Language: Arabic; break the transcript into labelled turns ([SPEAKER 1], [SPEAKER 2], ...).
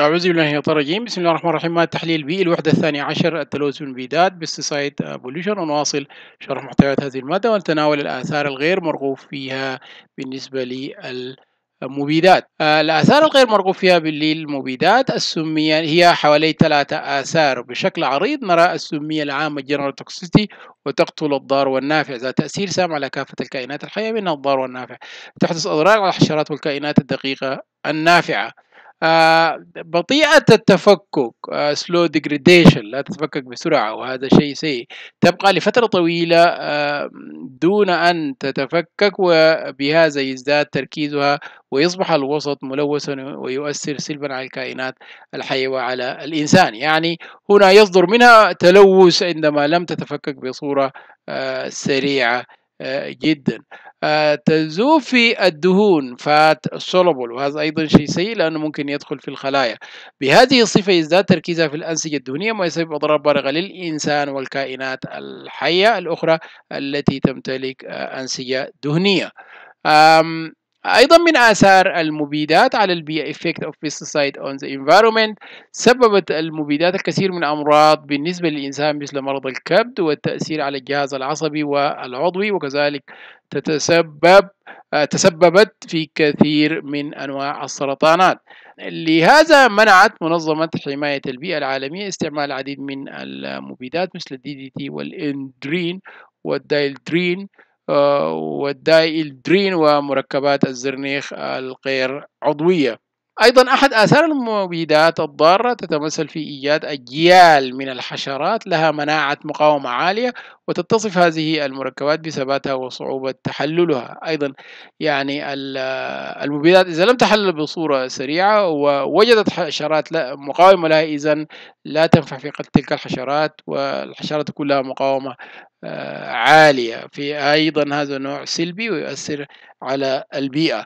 [SPEAKER 1] أعوذ بالله من الشيطان الرجيم بسم الله الرحمن الرحيم مع التحليل بي الوحدة الثانية عشر التلوث بالمبيدات بستسايد بوليوشن ونواصل شرح محتويات هذه المادة ونتناول الآثار الغير مرغوب فيها بالنسبة للمبيدات الآثار الغير مرغوب فيها للمبيدات السمية هي حوالي ثلاثة آثار بشكل عريض نرى السمية العامة جنرال توكسيتي وتقتل الضار والنافع ذات تأثير سام على كافة الكائنات الحية منها الضار والنافع تحدث أضرار على الحشرات والكائنات الدقيقة النافعة بطيئة التفكك سلو آه، ديجريديشن لا تتفكك بسرعة وهذا شيء سيء تبقى لفترة طويلة دون أن تتفكك وبهذا يزداد تركيزها ويصبح الوسط ملوثا ويؤثر سلبا على الكائنات الحية وعلى الإنسان يعني هنا يصدر منها تلوث عندما لم تتفكك بصورة آه، سريعة آه، جدا آه، تذوب في الدهون فات سولوبل وهذا أيضا شيء سيء لأنه ممكن يدخل في الخلايا بهذه الصفة يزداد تركيزها في الأنسجة الدهنية ما يسبب أضرار بالغة للإنسان والكائنات الحية الأخرى التي تمتلك آه، أنسجة دهنية أيضا من آثار المبيدات على البيئة effect of pesticide on the environment سببت المبيدات الكثير من أمراض بالنسبة للإنسان مثل مرض الكبد والتأثير على الجهاز العصبي والعضوي وكذلك تتسبب آه، تسببت في كثير من أنواع السرطانات لهذا منعت منظمة حماية البيئة العالمية استعمال العديد من المبيدات مثل الدي دي تي والإندرين والدايلدرين والدايل درين ومركبات الزرنيخ الغير عضوية أيضا أحد آثار المبيدات الضارة تتمثل في إيجاد أجيال من الحشرات لها مناعة مقاومة عالية وتتصف هذه المركبات بثباتها وصعوبة تحللها أيضا يعني المبيدات إذا لم تحلل بصورة سريعة ووجدت حشرات مقاومة لها إذا لا تنفع في قتل تلك الحشرات والحشرات كلها مقاومة عالية في أيضا هذا نوع سلبي ويؤثر على البيئة